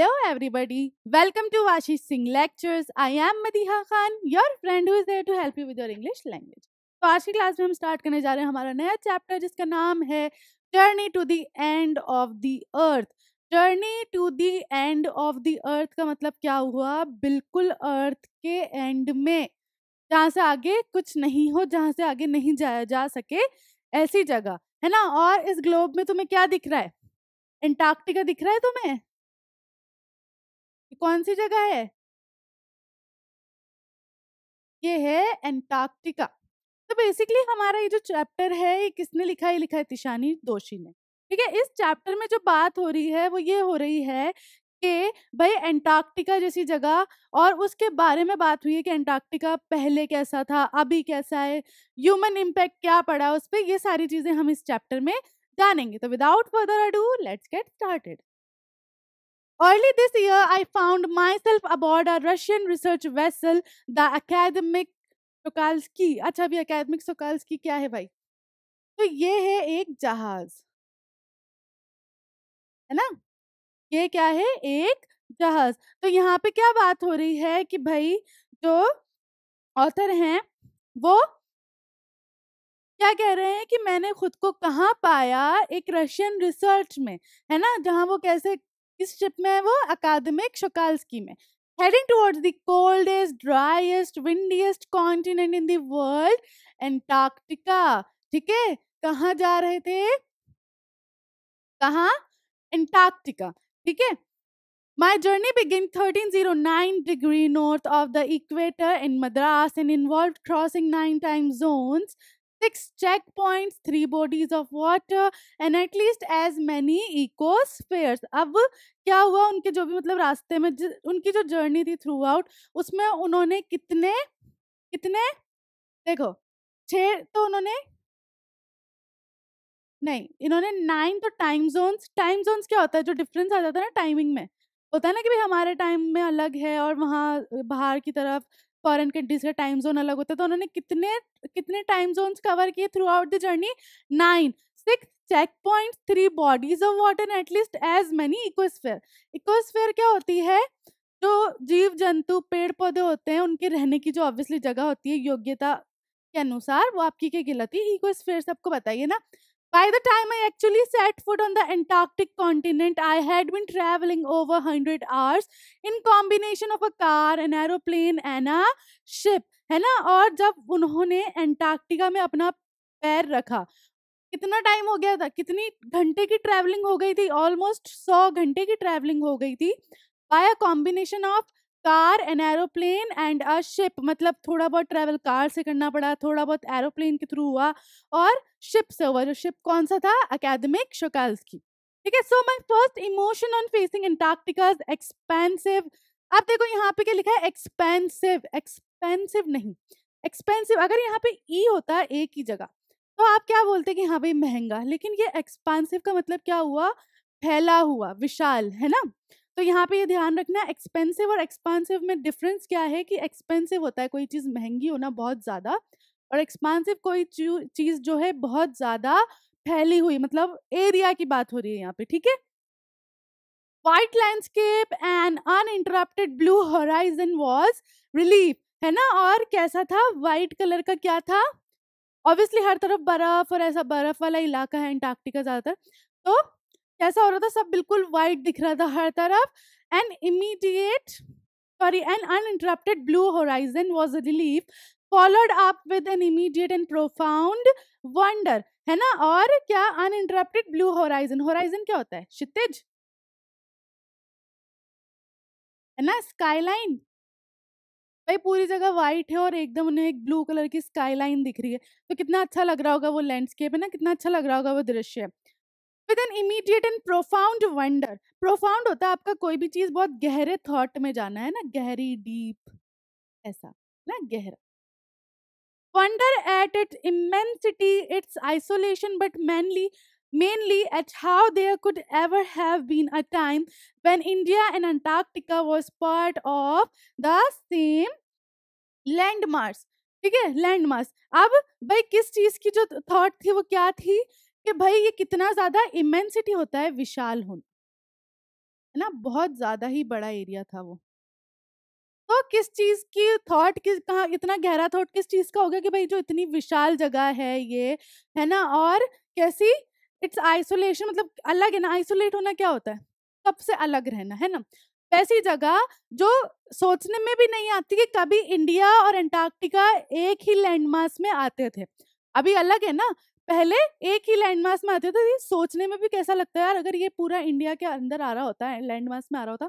Hello everybody. Welcome to Vashish Singh Lectures. I am Madiha Khan, your friend who is there to help you with your English language. तो आज की class में हम start करने जा रहे हैं हमारा नया चैप्टर जिसका नाम है journey to the end of the earth journey to the end of the earth का मतलब क्या हुआ बिल्कुल अर्थ के एंड में जहाँ से आगे कुछ नहीं हो जहाँ से आगे नहीं जाया जा सके ऐसी जगह है ना और इस ग्लोब में तुम्हें क्या दिख रहा है एंटार्क्टिका दिख रहा है तुम्हें कौन सी जगह है ये है एंटार्क्टिका तो बेसिकली हमारा ये जो चैप्टर है ये किसने लिखा है लिखा है तिशानी दोषी ने ठीक है इस चैप्टर में जो बात हो रही है वो ये हो रही है कि भाई एंटार्क्टिका जैसी जगह और उसके बारे में बात हुई है कि एंटार्क्टिका पहले कैसा था अभी कैसा है ह्यूमन इम्पैक्ट क्या पड़ा उस पर ये सारी चीज़ें हम इस चैप्टर में जानेंगे तो without further ado let's get started Early this year, I found myself aboard a Russian research vessel, the academic Shokalskiy अच्छा भी Academic सोकाल्सकी क्या है भाई तो ये है एक जहाज है ना ये क्या है एक जहाज तो यहाँ पे क्या बात हो रही है कि भाई जो author हैं वो क्या कह रहे हैं कि मैंने खुद को कहाँ पाया एक रशियन रिसर्च में है ना जहाँ वो कैसे इस ट्रिप में वो अकादमिक शुकाल स्कीम है heading towards the coldest driest windiest continent in the world Antarctica ठीक है कहाँ जा रहे थे कहा एंटार्क्टिका ठीक है my journey begin thirteen zero nine degree north of the equator in Madras and involve crossing nine time zones six checkpoints, three bodies of water, and at least as many ecospheres. अब क्या हुआ उनके जो भी मतलब रास्ते में ज, उनकी जो जर्नी थी थ्रू आउट उसमें उन्होंने कितने कितने देखो छः तो उन्होंने नहीं इन्होंने नाइन तो टाइम जोन्स टाइम जोन्स क्या होता है जो डिफरेंस आ जाता है ना टाइमिंग में होता है ना कि भाई हमारे टाइम में अलग है और वहाँ बाहर की तरफ फॉरन कंट्रीज का टाइम जोन अलग होता है तो उन्होंने कितने कितने टाइम जोन कवर किए throughout the journey nine six check point three bodies of water at least as many ecospheres ecospheres क्या होती है जो जीव जंतु पेड़ पौधे होते हैं उनके रहने की जो ऑब्वियसली जगह होती है योग्यता के अनुसार वो आपकी क्या गिलती है इकोस्फेयर से आपको बताइए ना By the time I actually set foot on the Antarctic continent, I had been traveling over 100 hours in combination of a car, an aeroplane and a ship. है ना और जब उन्होंने एंटार्क्टिका में अपना पैर रखा कितना टाइम हो गया था कितनी घंटे की ट्रैवलिंग हो गई थी ऑलमोस्ट सौ घंटे की ट्रैवलिंग हो गई थी by a combination of car and aeroplane and a ship मतलब थोड़ा बहुत ट्रैवल कार से करना पड़ा थोड़ा बहुत एरोप्लेन के थ्रू हुआ और शिप से हुआ जो शिप कौन सा था अकेदमिक शोकाल्स की ठीक है so my first emotion on facing Antarctica's expensive आप देखो यहाँ पे क्या लिखा है एक्सपेंसिव एक्सपेंसिव नहीं एक्सपेंसिव अगर यहाँ पे ई e होता है एक ही जगह तो आप क्या बोलते कि हाँ भाई महंगा लेकिन ये एक्सपेंसिव का मतलब क्या हुआ फैला हुआ विशाल है ना तो यहाँ पे ये ध्यान रखना एक्सपेंसिव और एक्सपेंसिव में डिफरेंस क्या है कि एक्सपेंसिव होता है कोई चीज़ महंगी होना बहुत ज़्यादा और एक्सपांसिव कोई चीज जो है बहुत ज्यादा फैली हुई मतलब एरिया की बात हो रही है यहाँ पे ठीक है white landscape and uninterrupted blue horizon was relief है ना और कैसा था वाइट कलर का क्या था ऑब्वियसली हर तरफ बर्फ और ऐसा बर्फ वाला इलाका है एंटार्क्टिका ज्यादातर तो कैसा हो रहा था सब बिल्कुल वाइट दिख रहा था हर तरफ and immediate sorry and uninterrupted blue horizon was relief followed up with an immediate and profound wonder है ना और क्या uninterrupted blue horizon horizon क्या होता है क्षितिज है ना स्काईलाइन भाई पूरी जगह व्हाइट है और एकदम उन्हें एक ब्लू कलर की स्काईलाइन दिख रही है तो कितना अच्छा लग रहा होगा वो लैंडस्केप है ना कितना अच्छा लग रहा होगा वो दृश्य with an immediate and profound wonder profound होता है आपका कोई भी चीज़ बहुत गहरे थॉट में जाना है ना गहरी डीप ऐसा ना गहरा wonder at its immensity, its isolation, but mainly, mainly at how there could ever have been a time when India and Antarctica was part of the same landmass. ठीक है लैंडमार्क अब भाई किस चीज की जो थॉट थी वो क्या थी कि भाई ये कितना ज्यादा इमेंसिटी होता है विशाल होना है ना बहुत ज्यादा ही बड़ा एरिया था वो तो किस चीज की थॉट किस कहा इतना गहरा थॉट किस चीज का होगा कि भाई जो इतनी विशाल जगह है ये है ना और कैसी इट्स आइसोलेशन मतलब अलग है ना आइसोलेट होना क्या होता है सबसे अलग रहना है ना तो ऐसी जगह जो सोचने में भी नहीं आती कि कभी इंडिया और अंटार्कटिका एक ही लैंडमार्क में आते थे अभी अलग है ना पहले एक ही लैंडमास में आते थे तो सोचने में भी कैसा लगता है यार अगर ये पूरा इंडिया के अंदर आ रहा होता है लैंडमास में आ रहा होता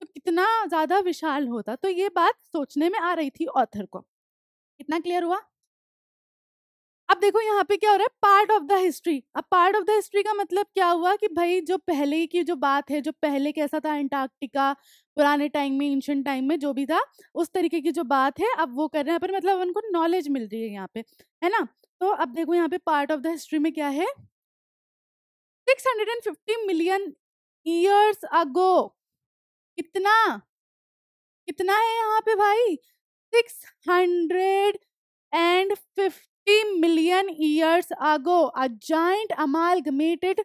तो कितना ज्यादा विशाल होता तो ये बात सोचने में आ रही थी ऑथर को कितना क्लियर हुआ अब देखो यहाँ पे क्या हो रहा है पार्ट ऑफ द हिस्ट्री अब पार्ट ऑफ द हिस्ट्री का मतलब क्या हुआ कि भाई जो पहले की जो बात है जो पहले कैसा था एंटार्क्टिका पुराने टाइम में एंशियंट टाइम में जो भी था उस तरीके की जो बात है अब वो कर रहे हैं पर मतलब उनको नॉलेज मिल रही है यहाँ पे है ना तो अब देखो यहाँ पे पार्ट ऑफ द हिस्ट्री में क्या है सिक्स मिलियन ईयर्स अगो कितना कितना है यहाँ पे भाई six hundred and fifty million years ago a giant अमालगमेटेड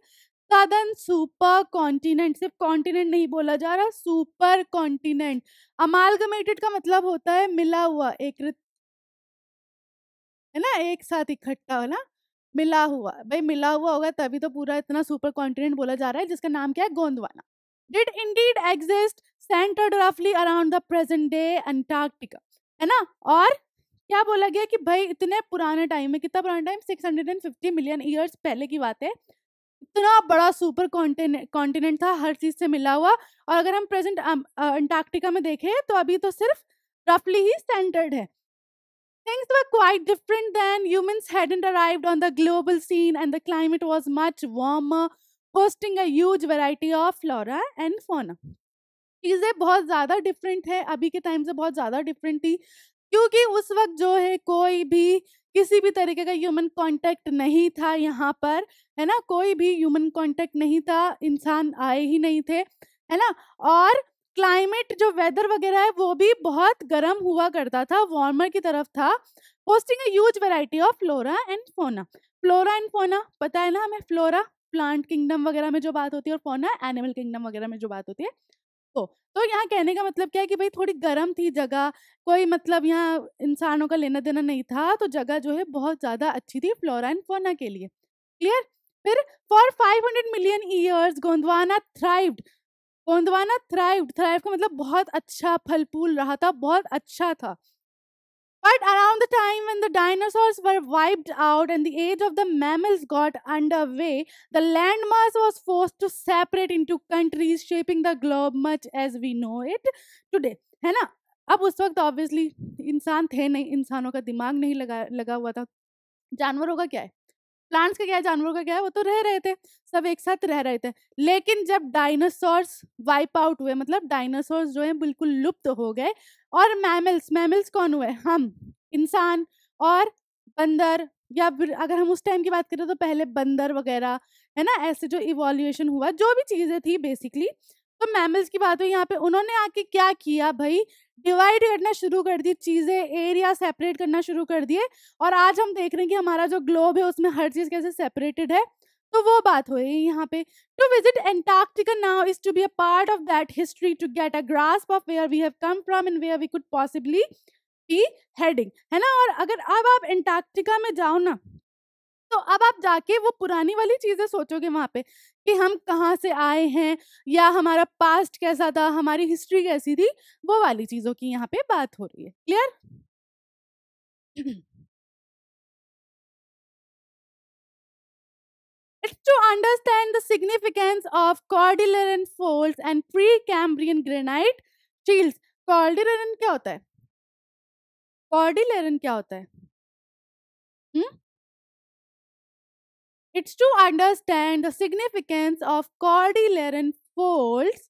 सदन सुपर कॉन्टिनेंट सिर्फ कॉन्टिनेंट नहीं बोला जा रहा सुपर कॉन्टिनेंट अमालगमेटेड का मतलब होता है मिला हुआ एक है ना एक साथ इकट्ठा ना मिला हुआ भाई मिला हुआ होगा तभी तो पूरा इतना सुपर कॉन्टिनेंट बोला जा रहा है जिसका नाम क्या है Gondwana did indeed exist centred रफली around the present day Antarctica है ना और क्या बोला गया कि भाई इतने पुराने टाइम में कितना पुराना time six hundred and fifty million years पहले की बात है इतना बड़ा सुपर कॉन्टिनेंट था हर चीज से मिला हुआ और अगर हम प्रेजेंट अंटार्कटिका में देखें तो अभी तो सिर्फ रफली ही सेंटर्ड है things were quite different then humans hadn't arrived on the global scene and the climate was much warmer hosting a huge variety of flora and fauna चीज़ें बहुत ज़्यादा डिफरेंट है अभी के टाइम से बहुत ज़्यादा डिफरेंट थी क्योंकि उस वक्त जो है कोई भी किसी भी तरीके का ह्यूमन कांटेक्ट नहीं था यहाँ पर है ना कोई भी ह्यूमन कांटेक्ट नहीं था इंसान आए ही नहीं थे है ना और क्लाइमेट जो वेदर वगैरह है वो भी बहुत गर्म हुआ करता था वार्मर की तरफ था hosting a huge variety of flora and fauna flora and fauna पता है ना हमें फ्लोरा प्लांट किंगडम वगैरह में जो बात होती है और फोना एनिमल किंगडम वगैरह में जो बात होती है तो तो यहाँ कहने का मतलब क्या है कि भाई थोड़ी गर्म थी जगह कोई मतलब यहाँ इंसानों का लेना देना नहीं था तो जगह जो है बहुत ज़्यादा अच्छी थी फ्लोरा एंड फोना के लिए क्लियर फिर for five hundred million years Gondwana thrived Gondwana thrived thrive का मतलब बहुत अच्छा फल फूल रहा था बहुत अच्छा था But around the time when the dinosaurs were wiped out and the age of the mammals got underway, the landmass was forced to separate into countries, shaping the globe much as we know it today. है ना अब उस वक्त obviously इंसान थे नहीं इंसानों का दिमाग नहीं लगा लगा हुआ था जानवरों का क्या है प्लांट्स का क्या है जानवरों का क्या है वो तो रह रहे थे सब एक साथ रह रहे थे लेकिन जब डायनासोर्स वाइप आउट हुए मतलब डायनासोर्स जो है बिल्कुल लुप्त हो गए और मैमल्स मैमल्स कौन हुए हम इंसान और बंदर या अगर हम उस टाइम की बात करें तो पहले बंदर वगैरह है ना ऐसे जो इवोल्यूशन हुआ जो भी चीज़ें थी बेसिकली तो मैमल्स की बात हुई यहाँ पे उन्होंने आके क्या किया भाई डिवाइड करना शुरू कर दी चीज़ें एरिया सेपरेट करना शुरू कर दिए और आज हम देख रहे हैं कि हमारा जो ग्लोब है उसमें हर चीज़ कैसे सेपरेटेड है तो वो बात हो रही है यहाँ पे to visit Antarctica now is to be a part of that history to get a grasp of where we have come from in where we could possibly be heading है ना और अगर अब आप एंटार्क्टिका में जाओ ना तो अब आप जाके वो पुरानी वाली चीजें सोचोगे वहां पे कि हम कहाँ से आए हैं या हमारा पास्ट कैसा था हमारी हिस्ट्री कैसी थी वो वाली चीजों की यहाँ पे बात हो रही है clear it's to understand the significance of cordilleran and fold and precambrian granite shields cordilleran क्या होता है कॉर्डिलर क्या होता है हम्म hmm? It's to understand the significance of Cordilleran folds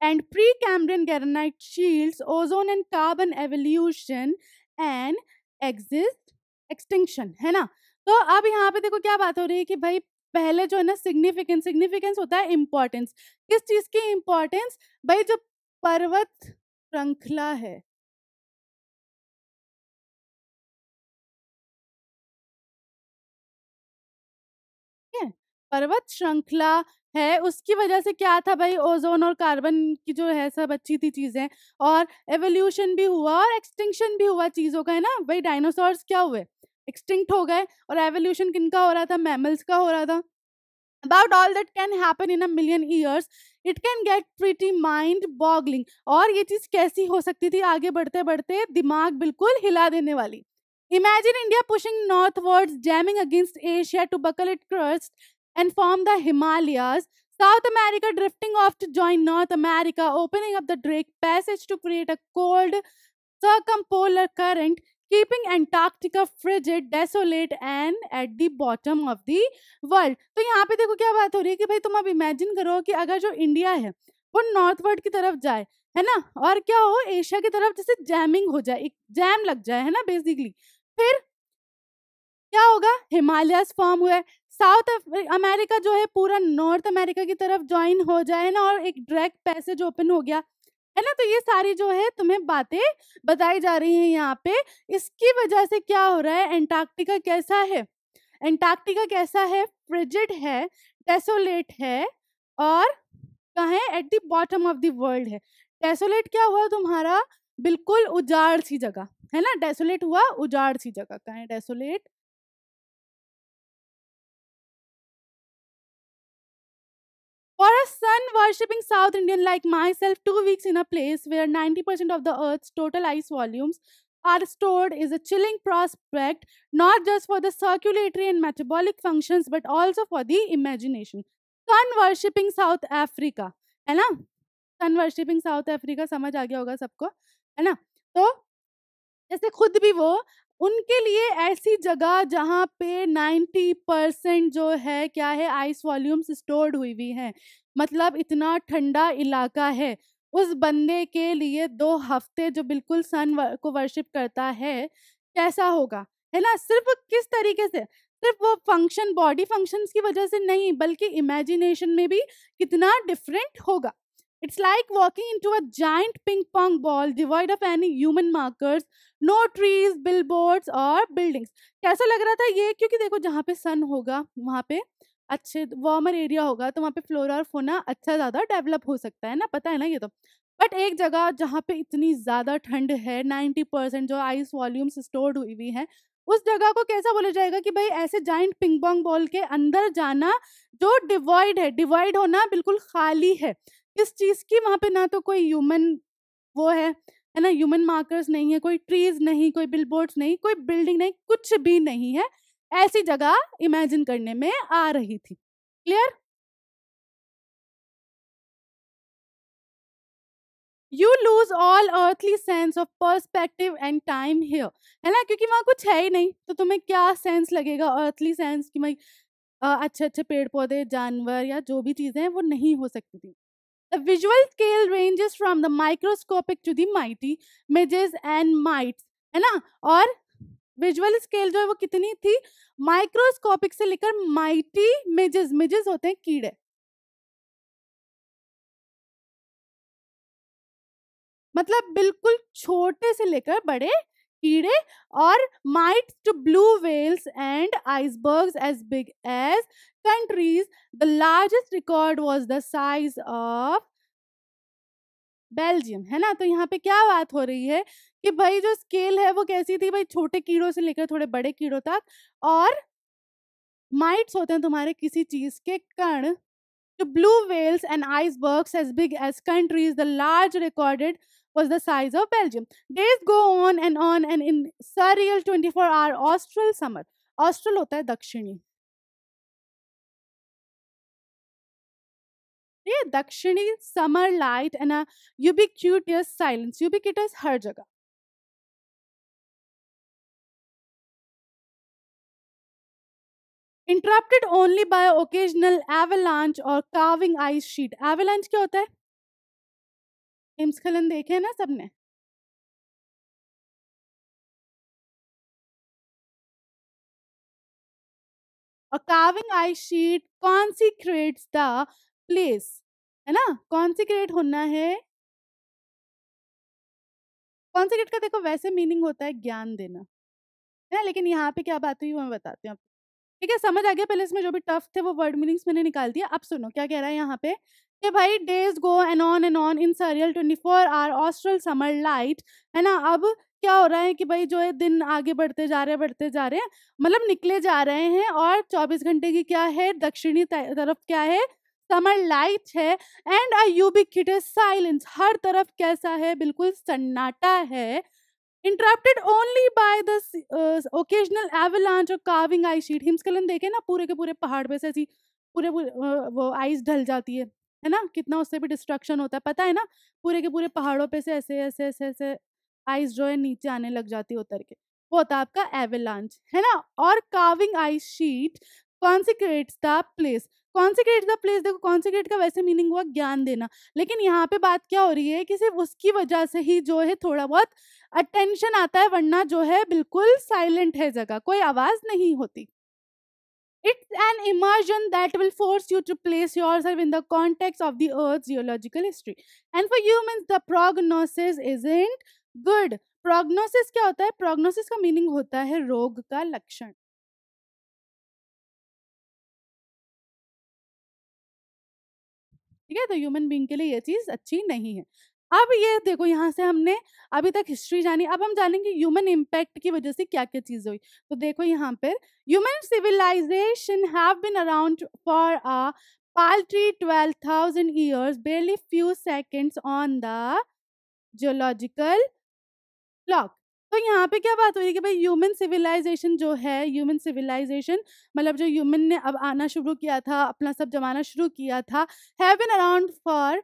and Precambrian granite shields, ozone and carbon evolution and exist extinction है ना तो अब यहाँ पे देखो क्या बात हो रही है कि भाई पहले जो है ना सिग्निफिकेंस सिग्निफिकेंस होता है इम्पोर्टेंस किस चीज की इम्पोर्टेंस भाई जो पर्वत श्रृंखला है पर्वत श्रृंखला है उसकी वजह से क्या था भाई ओजोन और कार्बन की जो है सब अच्छी थी चीज़ें और एवोल्यूशन भी हुआ और एक्सटिंक्शन भी हुआ चीज़ों का है ना भाई डायनासोर्स क्या हुए एक्सटिंक्ट हो गए और एवोल्यूशन किन का हो रहा था मैमल्स का हो रहा था about all that can happen in a million years it can get pretty mind boggling और ये चीज़ कैसी हो सकती थी आगे बढ़ते बढ़ते दिमाग बिल्कुल हिला देने वाली imagine India pushing north northwards, jamming against Asia to buckle it crust and form the Himalayas. South America drifting off to join North America, opening up the Drake Passage to create a cold circumpolar current, keeping Antarctica frigid, desolate and at the bottom of the world. तो यहाँ पे देखो क्या बात हो रही है कि भाई तुम अब इमेजिन करो कि अगर जो इंडिया है वो नॉर्थवर्ड की तरफ जाए है ना और क्या हो एशिया की तरफ जैसे जैमिंग हो जाए एक जैम लग जाए है ना बेसिकली फिर क्या होगा हिमालयस फॉर्म हुए साउथ अमेरिका जो है पूरा नॉर्थ अमेरिका की तरफ ज्वाइन हो जाए ना और एक डायरेक्ट पैसेज ओपन हो गया है ना तो ये सारी जो है तुम्हें बातें बताई जा रही हैं यहाँ पे इसकी वजह से क्या हो रहा है एंटार्क्टिका कैसा है एंटार्क्टिका कैसा है फ्रिजिड है टेसोलेट है और कहें at the bottom of the world है टेसोलेट क्या हुआ तुम्हारा बिल्कुल उजाड़ सी जगह है ना डेसोलेट हुआ उजाड़ सी जगह कहें desolate For a sun worshipping South Indian like myself, two weeks in a place where 90% of the Earth's total ice volumes are stored is a chilling prospect, not just for the circulatory and metabolic functions, but also for the imagination. Sun worshipping South Africa, है ना सन worshipping south Africa समझ आ गया होगा सबको है ना तो जैसे खुद भी वो उनके लिए ऐसी जगह जहाँ पे 90 परसेंट जो है क्या है आइस वॉल्यूम्स स्टोर्ड हुई हुई हैं मतलब इतना ठंडा इलाका है उस बंदे के लिए दो हफ्ते जो बिल्कुल सन को वर्शिप करता है कैसा होगा है ना सिर्फ किस तरीके से सिर्फ वो फंक्शन बॉडी फंक्शंस की वजह से नहीं बल्कि इमेजिनेशन में भी कितना डिफरेंट होगा It's like walking into a giant ping pong ball devoid of any human markers, no trees, billboards और buildings. कैसा लग रहा था ये क्योंकि देखो जहाँ पे सन होगा वहाँ पे अच्छे वार्मर एरिया होगा तो वहाँ पे फ्लोरा और फोना अच्छा ज़्यादा डेवलप हो सकता है ना पता है ना ये तो बट एक जगह जहाँ पे इतनी ज़्यादा ठंड है नाइन्टी परसेंट जो आइस वॉल्यूम्स स्टोर्ड हुई हुई है उस जगह को कैसा बोला जाएगा कि भाई ऐसे जाइंट पिंग पोंग बॉल के अंदर जाना जो डिवाइड है डिवाइड होना बिल्कुल खाली है किस चीज की वहां पे ना तो कोई ह्यूमन वो है है ना ह्यूमन मार्कर्स नहीं है कोई ट्रीज नहीं कोई बिल नहीं कोई बिल्डिंग नहीं कुछ भी नहीं है ऐसी जगह इमेजिन करने में आ रही थी clear you lose all earthly sense of perspective and time here है ना क्योंकि वहाँ कुछ है ही नहीं तो तुम्हें क्या सेंस लगेगा अर्थली सेंस कि मैं अच्छे अच्छे पेड़ पौधे जानवर या जो भी चीज़ें हैं वो नहीं हो सकती थी The visual scale ranges from the microscopic to the mighty, midges and mites, है ना और विजुअल स्केल जो है वो कितनी थी माइक्रोस्कोपिक से लेकर माइटी मिजेज मिजेज होते हैं कीड़े मतलब बिल्कुल छोटे से लेकर बड़े कीड़े और mite to blue whales and icebergs as big as countries, the largest record was the size of Belgium है ना तो यहाँ पे क्या बात हो रही है कि भाई जो स्केल है वो कैसी थी भाई छोटे कीड़ों से लेकर थोड़े बड़े कीड़ों तक और माइट्स होते हैं तुम्हारे किसी चीज के कण The blue whales and icebergs as big as countries, the large recorded was the size of Belgium. Days go on and on and in surreal 24 hour austral summer. Austral होता है दक्षिणी ये दक्षिणी summer light and ubiquitous silence ubiquitous हर जगह interrupted only by occasional avalanche और carving ice sheet एवेलांच क्या होता है हिमस्खलन देखे ना सबने और आइस शीट कौन सी क्रिएट्स द प्लेस है ना कॉन्सिक्रेट होना है कॉन्सिक्रेट का देखो वैसे मीनिंग होता है ज्ञान देना है ना लेकिन यहाँ पे क्या बात हुई वो मैं बताती हूँ ठीक है समझ आ गया पहले इसमें जो भी टफ थे वो वर्ड मीनिंग्स मैंने निकाल दिया अब सुनो क्या कह रहा है यहाँ पे कि भाई days go and on and on in surreal twenty four hour austral summer light है ना अब क्या हो रहा है कि भाई जो है दिन आगे बढ़ते जा रहे हैं बढ़ते जा रहे हैं मतलब निकले जा रहे हैं और 24 घंटे की क्या है दक्षिणी तरफ क्या है समर लाइट है and ubiquitous is silence हर तरफ कैसा है बिल्कुल सन्नाटा है interrupted only by the occasional avalanche और कार्विंग आई शीट हिमस्खलन देखे ना पूरे के पूरे पहाड़ पे से ऐसी पूरे, पूरे वो आइस ढल जाती है है ना कितना उससे भी डिस्ट्रक्शन होता है पता है ना पूरे के पूरे पहाड़ों पे से ऐसे ऐसे ऐसे ऐसे आइस जो है नीचे आने लग जाती है उतर के वो होता है आपका एवलांच है ना और calving ice sheet consecrates the place consecrate का प्लेस देखो कॉन्सिक्रेट का वैसे मीनिंग हुआ ज्ञान देना लेकिन यहाँ पे बात क्या हो रही है कि सिर्फ उसकी वजह से ही जो है थोड़ा बहुत अटेंशन आता है वरना जो है बिल्कुल साइलेंट है जगह कोई आवाज नहीं होती it's an immersion that will force you to place yourself in the context of the earth geological history and for human the prognosis is isn't good prognosis क्या होता है प्रोग्नोसिस का मीनिंग होता है रोग का लक्षण ठीक है तो ह्यूमन बींग के लिए ये चीज़ अच्छी नहीं है अब ये देखो यहाँ से हमने अभी तक हिस्ट्री जानी अब हम जानेंगे ह्यूमन इम्पैक्ट की वजह से क्या क्या चीज़ हुई तो देखो यहाँ पर human civilisation have been around for a paltry twelve thousand years barely few seconds on the geological clock तो यहाँ पे क्या बात हो रही है कि भाई ह्यूमन सिविलाइजेशन जो है ह्यूमन सिविलाइजेशन मतलब जो ह्यूमन ने अब आना शुरू किया था अपना सब जमाना शुरू किया था have been around for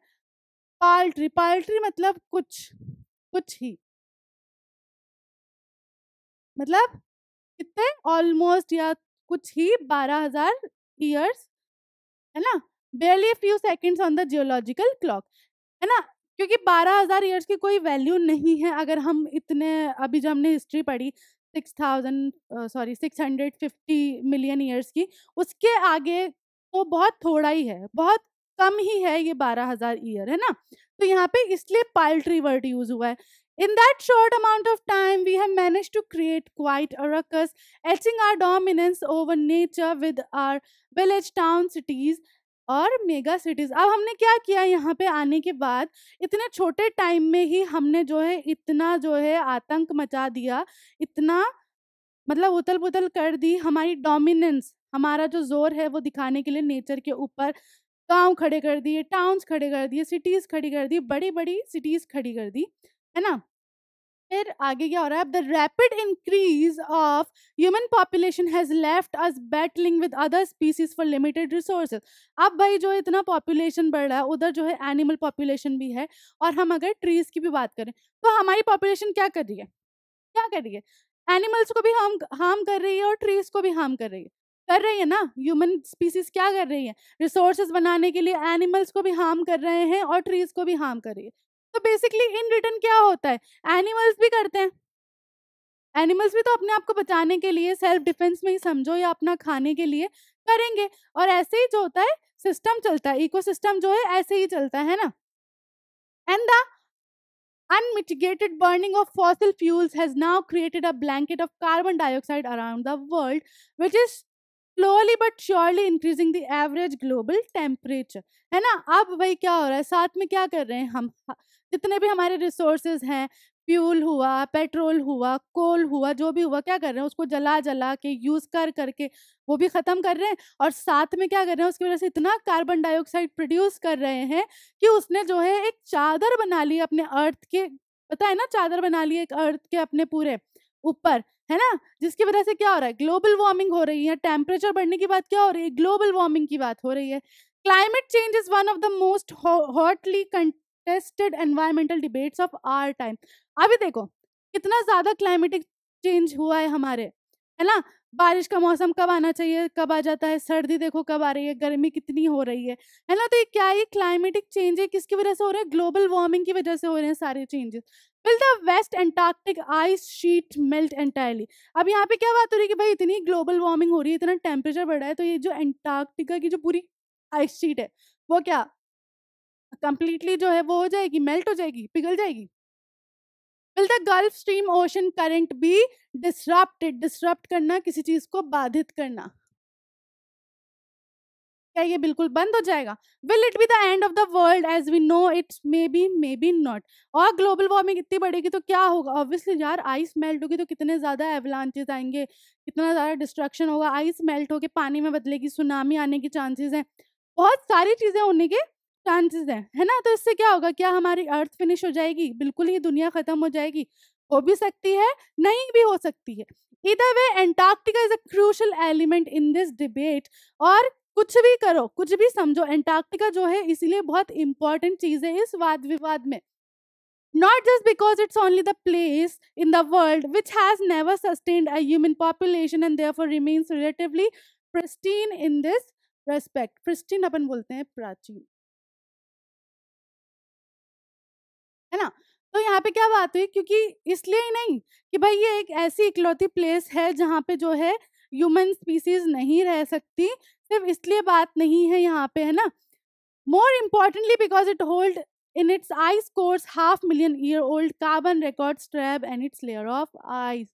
paltry paltry मतलब कुछ कुछ ही मतलब कितने ऑलमोस्ट या कुछ ही बारह हजार ईयर्स है ना barely few seconds on the geological clock है ना क्योंकि बारह हजार ईयर्स की कोई वैल्यू नहीं है अगर हम इतने अभी जब हमने हिस्ट्री पढ़ी six thousand sorry six hundred fifty million years की उसके आगे तो बहुत थोड़ा ही है बहुत कम ही है ये बारह हजार ईयर है ना तो यहाँ पे इसलिए पाल्ट्री वर्ड यूज हुआ है In that short amount of time, we have managed to create quite a ruckus, etching our dominance over nature with our village town cities और मेगा सिटीज अब हमने क्या किया यहाँ पे आने के बाद इतने छोटे टाइम में ही हमने जो है इतना जो है आतंक मचा दिया इतना मतलब उतल पुतल कर दी हमारी डोमिनेंस हमारा जो जोर है वो दिखाने के लिए नेचर के ऊपर गांव खड़े कर दिए टाउन्स खड़े कर दिए सिटीज खड़ी कर दी बड़ी बड़ी सिटीज खड़ी कर दी है ना फिर आगे क्या हो रहा है the rapid increase of human population has left us battling with other species for limited resources अब भाई जो इतना पॉपुलेशन बढ़ रहा है उधर जो है एनिमल पॉपुलेशन भी है और हम अगर ट्रीज की भी बात करें तो हमारी पॉपुलेशन क्या कर रही है क्या कर रही है एनिमल्स को भी हम हार्म कर रही है और ट्रीज को भी हार्म कर रही है कर रही है ना ह्यूमन स्पीसीज क्या कर रही है रिसोर्सेज बनाने के लिए एनिमल्स को भी हार्म कर रहे हैं और ट्रीज को भी हार्म कर रही है तो बेसिकली इन रिटर्न क्या होता है एनिमल्स भी करते हैं एनिमल्स भी तो अपने आप को बचाने के लिए सेल्फ डिफेंस में ही समझो या अपना खाने के लिए करेंगे और ऐसे ही जो होता है सिस्टम चलता है इकोसिस्टम जो है ऐसे ही चलता है ना and the unmitigated burning of fossil fuels has now created a blanket of carbon dioxide around the world which is slowly but surely increasing the average global temperature है ना अब भाई क्या हो रहा है साथ में क्या कर रहे हैं हम जितने भी हमारे रिसोर्सेज हैं फ्यूल हुआ पेट्रोल हुआ कोल हुआ जो भी हुआ क्या कर रहे हैं उसको जला जला के यूज़ कर करके वो भी ख़त्म कर रहे हैं और साथ में क्या कर रहे हैं उसकी वजह से इतना कार्बन डाइऑक्साइड प्रोड्यूस कर रहे हैं कि उसने जो है एक चादर बना ली अपने अर्थ के पता है ना चादर बना ली एक अर्थ के अपने पूरे ऊपर है ना जिसकी वजह से क्या हो रहा है ग्लोबल वार्मिंग हो रही है टेम्परेचर बढ़ने की बात क्या हो रही है ग्लोबल वार्मिंग की बात हो रही है climate change is one of the most hotly contested environmental debates of our time अभी देखो कितना ज्यादा क्लाइमेटिक चेंज हुआ है हमारे है ना बारिश का मौसम कब आना चाहिए कब आ जाता है सर्दी देखो कब आ रही है गर्मी कितनी हो रही है है ना तो ये क्या ये क्लाइमेटिक चेंज है किसकी वजह से हो रहा है ग्लोबल वार्मिंग की वजह से हो रहे हैं सारे changes will the west Antarctic ice sheet melt entirely अब यहाँ पे क्या बात हो रही है कि भाई इतनी ग्लोबल वार्मिंग हो रही है इतना टेम्परेचर बढ़ रहा है तो ये जो एंटार्क्टिका की जो पूरी आइस शीट है वो क्या कंप्लीटली जो है वो हो जाएगी मेल्ट हो जाएगी पिघल जाएगी will the gulf stream ocean current be disrupted disrupt करना किसी चीज को बाधित करना क्या ये बिल्कुल बंद हो जाएगा will it be the end of the world as we know it's may be may be not और ग्लोबल वार्मिंग इतनी बढ़ेगी तो क्या होगा ऑब्वियसली यार आइस मेल्ट होगी तो कितने ज़्यादा एवलांचेज आएंगे कितना ज़्यादा डिस्ट्रक्शन होगा आइस मेल्ट होके पानी में बदलेगी सुनामी आने के चांसेस हैं बहुत सारी चीज़ें होने के चांसेस हैं है ना तो इससे क्या होगा क्या हमारी अर्थ फिनिश हो जाएगी बिल्कुल ही दुनिया खत्म हो जाएगी हो भी सकती है नहीं भी हो सकती है इधर way Antarctica is a crucial element in this debate और कुछ भी करो कुछ भी समझो एंटार्क्टिका जो है इसीलिए बहुत इंपॉर्टेंट चीज है इस वाद विवाद में not just because it's only the place in the world which has never sustained a human population and therefore remains relatively pristine in this respect pristine अपन बोलते हैं प्राचीन है ना तो यहाँ पे क्या बात हुई क्योंकि इसलिए ही नहीं कि भाई ये एक ऐसी इकलौती प्लेस है जहाँ पे जो है ह्यूमन स्पीसीज नहीं रह सकती सिर्फ इसलिए बात नहीं है यहाँ पे है ना more importantly because it hold in its ice cores half million year old carbon record trapped and its layer of ice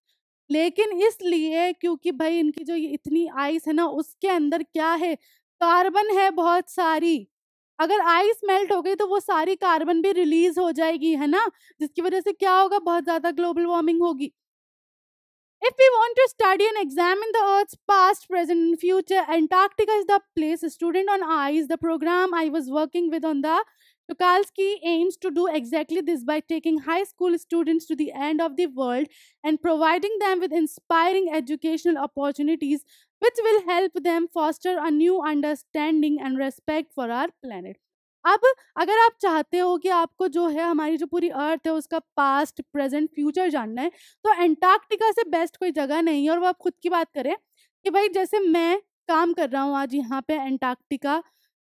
लेकिन इसलिए क्योंकि भाई इनकी जो ये इतनी आइस है ना उसके अंदर क्या है कार्बन है बहुत सारी अगर आइस मेल्ट हो गई तो वो सारी कार्बन भी रिलीज हो जाएगी है ना जिसकी वजह से क्या होगा बहुत ज्यादा ग्लोबल वार्मिंग होगी If we want to study and examine the Earth's past, present, and future, Antarctica is the place. A student on ICE, the program I was working with on the Tukalski aims to do exactly this by taking high school students to the end of the world and providing them with inspiring educational opportunities which will help them foster a new understanding and respect for our planet. अब अगर आप चाहते हो कि आपको जो है हमारी जो पूरी अर्थ है उसका पास्ट प्रेजेंट फ्यूचर जानना है तो एंटार्क्टिका से बेस्ट कोई जगह नहीं है और वो आप खुद की बात करें कि भाई जैसे मैं काम कर रहा हूँ आज यहाँ पे एंटार्क्टिका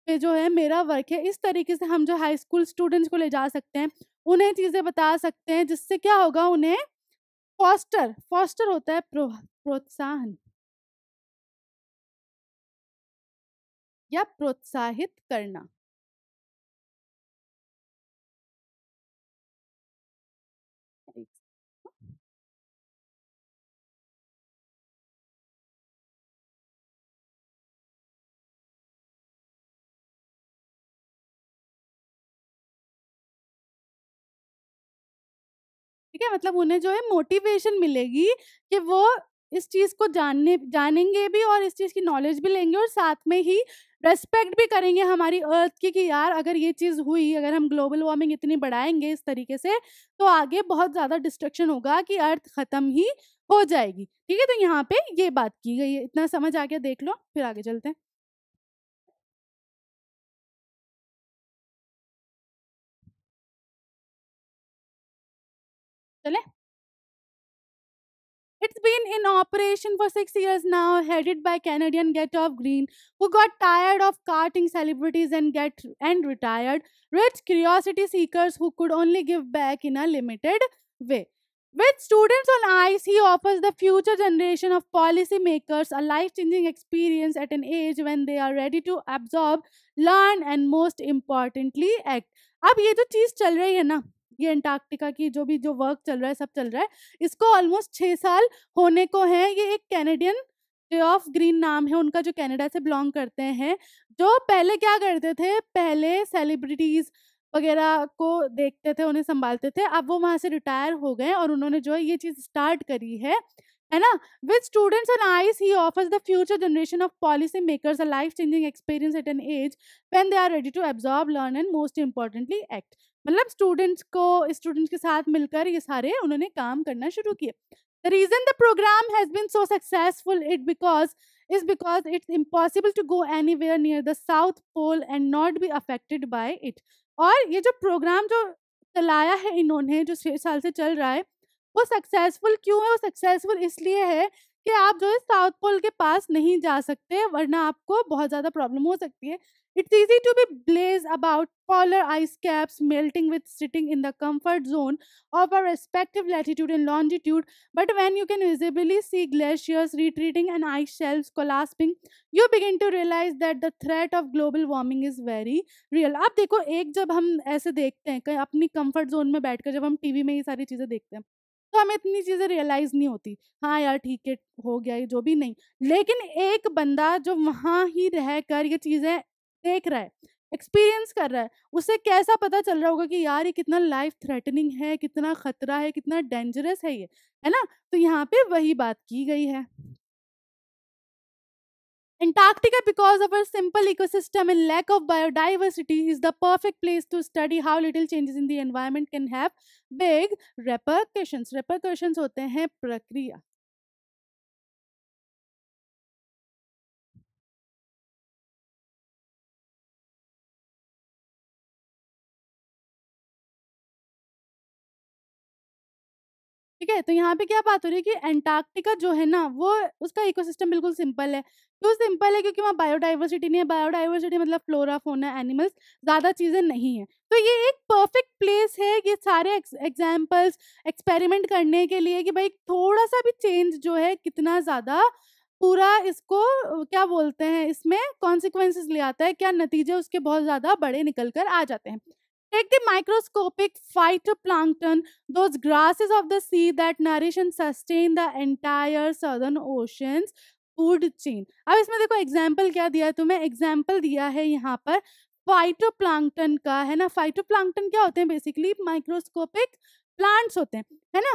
पे जो है मेरा वर्क है इस तरीके से हम जो हाई स्कूल स्टूडेंट्स को ले जा सकते हैं उन्हें चीज़ें बता सकते हैं जिससे क्या होगा उन्हें फॉस्टर फॉस्टर होता है प्रोत्साहन या प्रोत्साहित करना ठीक है मतलब उन्हें जो है मोटिवेशन मिलेगी कि वो इस चीज को जानने जानेंगे भी और इस चीज की नॉलेज भी लेंगे और साथ में ही रेस्पेक्ट भी करेंगे हमारी अर्थ की कि यार अगर ये चीज़ हुई अगर हम ग्लोबल वार्मिंग इतनी बढ़ाएंगे इस तरीके से तो आगे बहुत ज़्यादा डिस्ट्रक्शन होगा कि अर्थ ख़त्म ही हो जाएगी ठीक है तो यहाँ पे ये बात की गई है इतना समझ आ गया देख लो फिर आगे चलते हैं चले It's been in operation for six years now, headed by Canadian Getoff Green, who got tired of carting celebrities and get and retired rich curiosity seekers who could only give back in a limited way. With students on ice, he offers the future generation of policymakers a life changing experience at an age when they are ready to absorb, learn, and most importantly, act. अब ये जो चीज चल रही है ना ये Antarctica की जो भी जो वर्क चल रहा है सब चल रहा है इसको ऑलमोस्ट छः साल होने को है ये एक कैनेडियन पे ऑफ ग्रीन नाम है उनका जो कैनेडा से बिलोंग करते हैं जो पहले क्या करते थे पहले सेलिब्रिटीज़ वगैरह को देखते थे उन्हें संभालते थे अब वो वहाँ से रिटायर हो गए और उन्होंने जो है ये चीज़ स्टार्ट करी है है ना with students and eyes he offers the future generation of policy makers a life changing experience at an age when they are ready to absorb learn and most importantly act मतलब students को students के साथ मिलकर ये सारे उन्होंने काम करना शुरू किए the reason the program has been so successful it because is because it's impossible to go anywhere near the south pole and not be affected by it और ये जो प्रोग्राम जो चलाया है इन्होंने जो छः साल से चल रहा है वो सक्सेसफुल क्यों है वो सक्सेसफुल इसलिए है कि आप जो है साउथ पोल के पास नहीं जा सकते वरना आपको बहुत ज़्यादा प्रॉब्लम हो सकती है it's easy to be blase about polar ice caps melting with sitting in the comfort zone of our respective latitude and longitude but when you can visibly see glaciers retreating and ice shelves collapsing you begin to realize that the threat of global warming is very real आप देखो एक जब हम ऐसे देखते हैं अपनी comfort zone में बैठ कर जब हम टी वी में ये सारी चीज़ें देखते हैं तो हमें इतनी चीज़ें रियलाइज़ नहीं होती हाँ यार ठीक है हो गया ये जो भी नहीं लेकिन एक बंदा जो वहाँ ही रह कर ये चीज़ें देख रहा है एक्सपीरियंस कर रहा है उसे कैसा पता चल रहा होगा कि यार ये कितना लाइफ थ्रेटनिंग है कितना खतरा है कितना डेंजरस है ये है ना तो यहाँ पे वही बात की गई है Antarctica, because of its simple ecosystem and lack of biodiversity, is the perfect place to study how little changes in the environment can have big repercussions. Repercussions होते हैं प्रक्रिया ठीक है तो यहाँ पे क्या बात हो रही है कि एंटार्क्टिका जो है ना वो उसका इकोसिस्टम बिल्कुल सिंपल है क्यों सिंपल है क्योंकि वहाँ बायोडाइवर्सिटी नहीं है बायोडाइवर्सिटी मतलब फ्लोरा फोना एनिमल्स ज़्यादा चीज़ें नहीं है तो ये एक परफेक्ट प्लेस है ये सारे एग्जाम्पल्स एक्सपेरिमेंट करने के लिए कि भाई थोड़ा सा भी चेंज जो है कितना ज़्यादा पूरा इसको क्या बोलते हैं इसमें कॉन्सिक्वेंसेस ले आता है क्या नतीजे उसके बहुत ज़्यादा बड़े निकल कर आ जाते हैं Take the microscopic phytoplankton, those grasses of the sea that nourish and sustain the entire southern oceans food chain अब इसमें देखो एग्जाम्पल क्या दिया है तुम्हें एग्जाम्पल दिया है यहाँ पर फाइटोप्लांकटन का है ना फाइटोप्लांकटन क्या होते हैं बेसिकली माइक्रोस्कोपिक प्लांट्स होते हैं है ना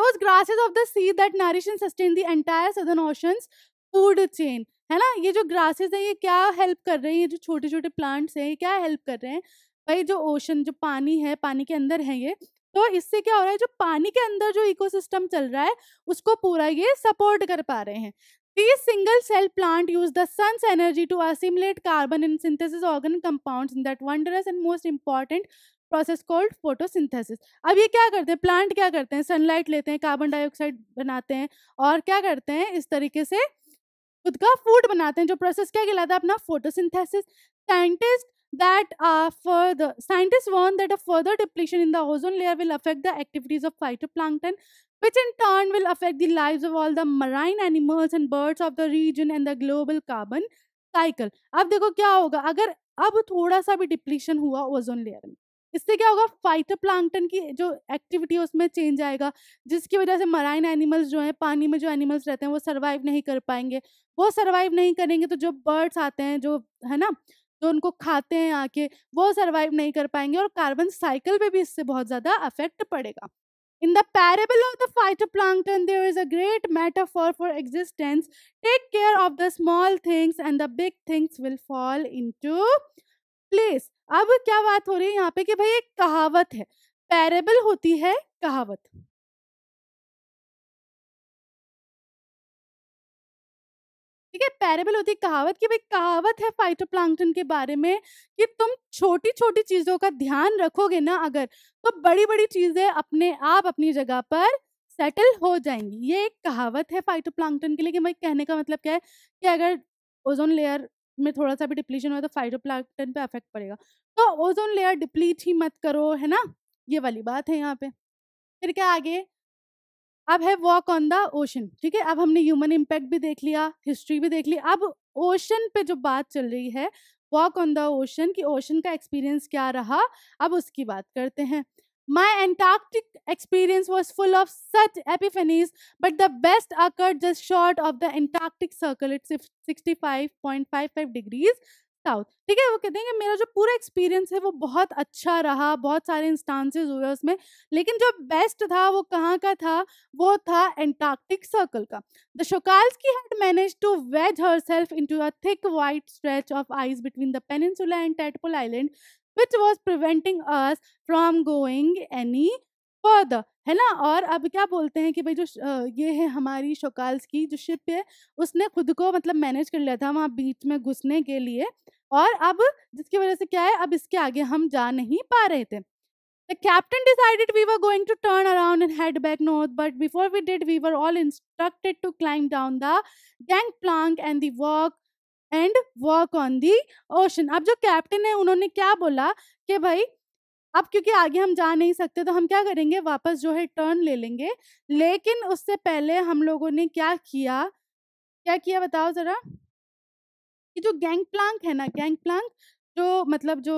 those grasses of the sea that nourish and sustain the entire southern oceans food chain है ना ये जो ग्रासेस है ये क्या हेल्प कर रहे हैं ये जो छोटे छोटे प्लांट्स हैं ये क्या हेल्प कर रहे हैं भाई जो ओशन जो पानी है पानी के अंदर है ये तो इससे क्या हो रहा है जो पानी के अंदर जो इकोसिस्टम चल रहा है उसको पूरा ये सपोर्ट कर पा रहे हैं these single cell plant use the sun's energy to assimilate carbon in synthesis organ compound in that wondrous and most important process called photosynthesis अब ये क्या करते हैं प्लांट क्या करते हैं सनलाइट लेते हैं कार्बन डाइऑक्साइड बनाते हैं और क्या करते हैं इस तरीके से खुद का फूड बनाते हैं जो प्रोसेस क्या कहलाता है अपना photosynthesis scientist that uh, further scientists warn that a further depletion in the ozone layer will affect the activities of phytoplankton which in turn will affect the lives of all the marine animals and birds of the region and the global carbon cycle ab dekho kya hoga agar ab thoda sa bhi depletion hua ozone layer mein इससे क्या होगा phytoplankton की जो activity है उसमें change आएगा जिसकी वजह से मराइन एनिमल्स जो हैं पानी में जो एनिमल्स रहते हैं वो सरवाइव नहीं कर पाएंगे वो सरवाइव नहीं करेंगे तो जो बर्ड्स आते हैं जो है ना जो उनको खाते हैं आके वो सर्वाइव नहीं कर पाएंगे और कार्बन साइकिल पे भी इससे बहुत ज़्यादा अफेक्ट पड़ेगा in the parable of the phytoplankton there is a great matter for for existence take care of the small things and the big things will fall into place अब क्या बात हो रही है यहाँ पे कि भाई एक कहावत है पैरेबल होती है कहावत ठीक है पैरेबल होती है कहावत की भाई कहावत है फाइटोप्लांकटन के बारे में कि तुम छोटी छोटी चीजों का ध्यान रखोगे ना अगर तो बड़ी बड़ी चीजें अपने आप अपनी जगह पर सेटल हो जाएंगी ये एक कहावत है फाइटोप्लांकटन के लिए कि भाई कहने का मतलब क्या है कि अगर ओजोन लेयर में थोड़ा सा भी डिप्लीशन हुआ तो फाइटोप्लांकटन पे अफेक्ट पड़ेगा तो ओजोन लेयर डिप्लीट ही मत करो है ना ये वाली बात है यहाँ पे फिर क्या आगे अब है वॉक ऑन द ओशन ठीक है अब हमने ह्यूमन इम्पैक्ट भी देख लिया हिस्ट्री भी देख ली अब ओशन पे जो बात चल रही है वॉक ऑन द ओशन की ओशन का एक्सपीरियंस क्या रहा अब उसकी बात करते हैं my Antarctic experience was full of such epiphanies but the best occurred just short of the Antarctic circle at sixty five point five five degrees out ठीक है वो कहते हैं कि मेरा जो पूरा एक्सपीरियंस है वो बहुत अच्छा रहा बहुत सारे इंस्टांसेस हुए उसमें लेकिन जो बेस्ट था वो कहाँ का था वो था एंटार्क्टिक सर्कल का the key had manage to wedge herself into a thick white stretch of ice between the peninsula and टेटपुल island which was preventing us from going any further है ना और अब क्या बोलते हैं कि भाई जो अ, ये है हमारी शोकाल्स की जो शिप है उसने खुद को मतलब मैनेज कर लिया था वहाँ बीच में घुसने के लिए और अब जिसकी वजह से क्या है अब इसके आगे हम जा नहीं पा रहे थे The captain decided we were going to turn around and head back north, but before we did, we were all instructed to climb down the gangplank and the walk and walk on the ocean. अब जो captain है उन्होंने क्या बोला कि भाई अब क्योंकि आगे हम जा नहीं सकते तो हम क्या करेंगे वापस जो है टर्न ले लेंगे लेकिन उससे पहले हम लोगों ने क्या किया क्या किया बताओ जरा कि जो गैंग प्लांक है ना गैंग प्लांक जो मतलब जो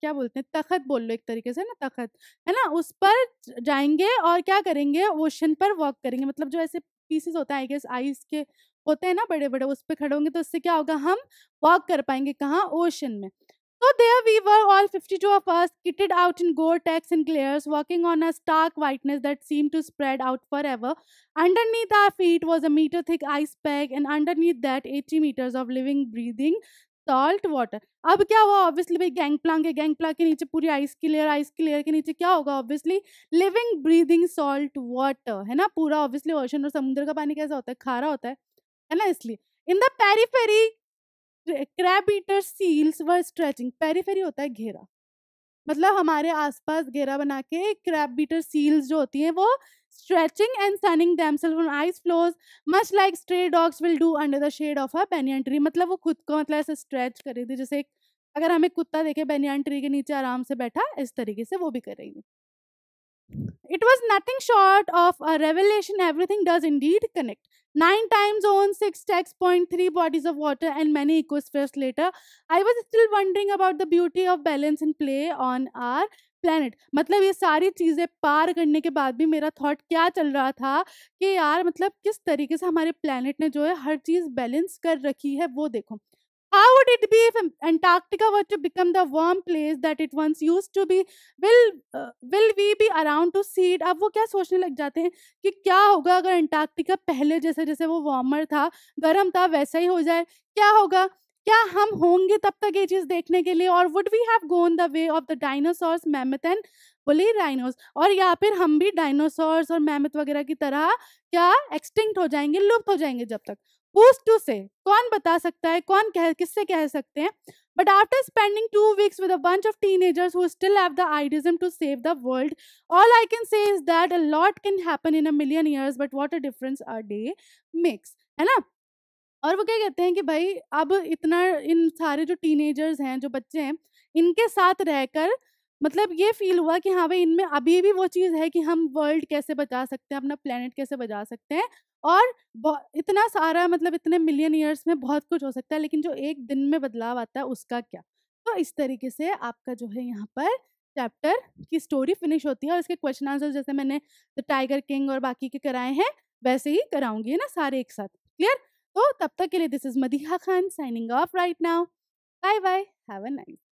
क्या बोलते हैं तखत बोल लो एक तरीके से ना तखत है ना उस पर जाएंगे और क्या करेंगे ओशन पर वॉक करेंगे मतलब जो ऐसे पीसेस होता है आई आइस के होते हैं ना बड़े बड़े उस पर खड़े होंगे तो उससे क्या होगा हम वॉक कर पाएंगे कहाँ ओशन में So there we were, all 52 of us, kitted out in Gore-Tex and glares, walking on a stark whiteness that seemed to spread out forever. Underneath our feet was a meter-thick ice pack, and underneath that, 80 meters of living, breathing salt water अब क्या हुआ obviously भाई gangplank है gangplank के नीचे पूरी ice की layer ice की लेयर के नीचे क्या होगा obviously living breathing salt water है ना पूरा ऑब्वियसली ओशन और समुद्र का पानी कैसा होता है खारा होता है है ना इसलिए in the periphery crabeater seals were stretching periphery होता है घेरा मतलब हमारे आसपास घेरा बना के क्रैप बीटर सील्स जो होती हैं वो stretching and sunning themselves ice floes much like stray dogs will do under the shade of a banyan tree मतलब वो खुद को मतलब ऐसे स्ट्रेच करेगी जैसे अगर हमें कुत्ता देखे बेनियन ट्री के नीचे आराम से बैठा इस तरीके से वो भी थी It was nothing short of a revelation. Everything does indeed connect. Nine time zones, six text point, three bodies of water, and many ecospheres later, I was still wondering about the beauty of balance and play on our planet मतलब ये सारी चीज़ें पार करने के बाद भी मेरा thought क्या चल रहा था कि यार मतलब किस तरीके से हमारे प्लानट ने जो है हर चीज़ बैलेंस कर रखी है वो देखो how would it be if antarctica were to become the warm place that it once used to be will uh, will we be around to see it अब वो क्या सोचने लग जाते हैं कि क्या होगा अगर अंटार्कटिका पहले जैसे जैसे वो वार्मर था गर्म था वैसा ही हो जाए क्या होगा क्या हम होंगे तब तक ये चीज देखने के लिए और would we have gone the way of the dinosaurs mammoth and woolly rhinos और या फिर हम भी डायनासोर्स और मैमथ वगैरह की तरह क्या एक्सटिंक्ट हो जाएंगे लुप्त हो जाएंगे जब तक Who's to say? कौन बता सकता है कौन कह किससे कह सकते हैं but after spending two weeks with a bunch of teenagers who still have the idealism to save the world all I can say is that a lot can happen in a million years but what a difference a day makes है ना और वो क्या कहते हैं कि भाई अब इतना इन सारे जो टीनेजर्स हैं जो बच्चे हैं इनके साथ रहकर मतलब ये फील हुआ कि हाँ भाई इनमें अभी भी वो चीज़ है कि हम वर्ल्ड कैसे बचा सकते हैं अपना प्लानट कैसे बचा सकते हैं और इतना सारा मतलब इतने मिलियन ईयर्स में बहुत कुछ हो सकता है लेकिन जो एक दिन में बदलाव आता है उसका क्या तो इस तरीके से आपका जो है यहाँ पर चैप्टर की स्टोरी फिनिश होती है और इसके क्वेश्चन आंसर जैसे मैंने द टाइगर किंग और बाकी के कराए हैं वैसे ही कराऊंगी है ना सारे एक साथ क्लियर तो तब तक के लिए this is Madiha Khan signing off right now bye bye have a nice